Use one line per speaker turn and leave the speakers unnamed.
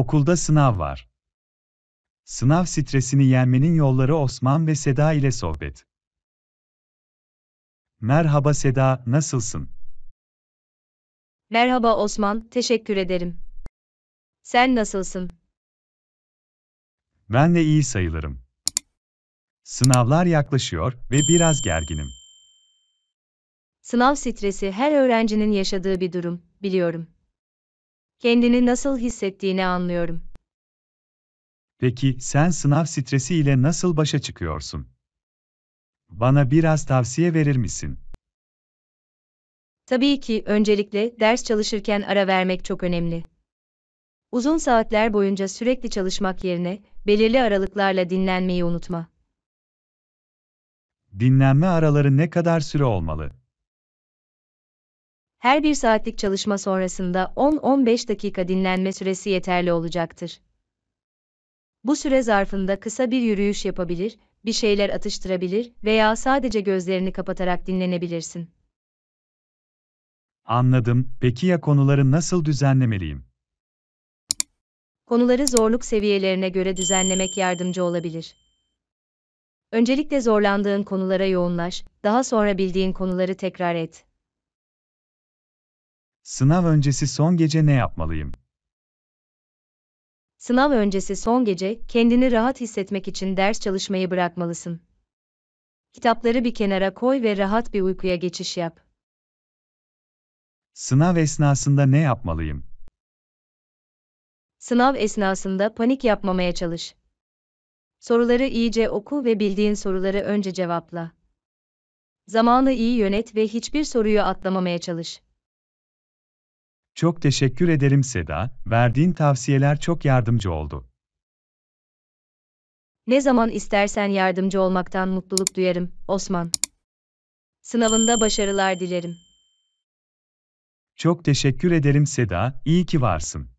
Okulda sınav var. Sınav stresini yenmenin yolları Osman ve Seda ile sohbet. Merhaba Seda, nasılsın?
Merhaba Osman, teşekkür ederim. Sen nasılsın?
Ben de iyi sayılırım. Sınavlar yaklaşıyor ve biraz gerginim.
Sınav stresi her öğrencinin yaşadığı bir durum, biliyorum kendini nasıl hissettiğini anlıyorum.
Peki sen sınav stresi ile nasıl başa çıkıyorsun? Bana biraz tavsiye verir misin?
Tabii ki öncelikle ders çalışırken ara vermek çok önemli. Uzun saatler boyunca sürekli çalışmak yerine belirli aralıklarla dinlenmeyi unutma.
Dinlenme araları ne kadar süre olmalı?
Her bir saatlik çalışma sonrasında 10-15 dakika dinlenme süresi yeterli olacaktır. Bu süre zarfında kısa bir yürüyüş yapabilir, bir şeyler atıştırabilir veya sadece gözlerini kapatarak dinlenebilirsin.
Anladım. Peki ya konuları nasıl düzenlemeliyim?
Konuları zorluk seviyelerine göre düzenlemek yardımcı olabilir. Öncelikle zorlandığın konulara yoğunlaş, daha sonra bildiğin konuları tekrar et.
Sınav öncesi son gece ne yapmalıyım?
Sınav öncesi son gece kendini rahat hissetmek için ders çalışmayı bırakmalısın. Kitapları bir kenara koy ve rahat bir uykuya geçiş yap.
Sınav esnasında ne yapmalıyım?
Sınav esnasında panik yapmamaya çalış. Soruları iyice oku ve bildiğin soruları önce cevapla. Zamanı iyi yönet ve hiçbir soruyu atlamamaya çalış.
Çok teşekkür ederim Seda, verdiğin tavsiyeler çok yardımcı oldu.
Ne zaman istersen yardımcı olmaktan mutluluk duyarım, Osman. Sınavında başarılar dilerim.
Çok teşekkür ederim Seda, iyi ki varsın.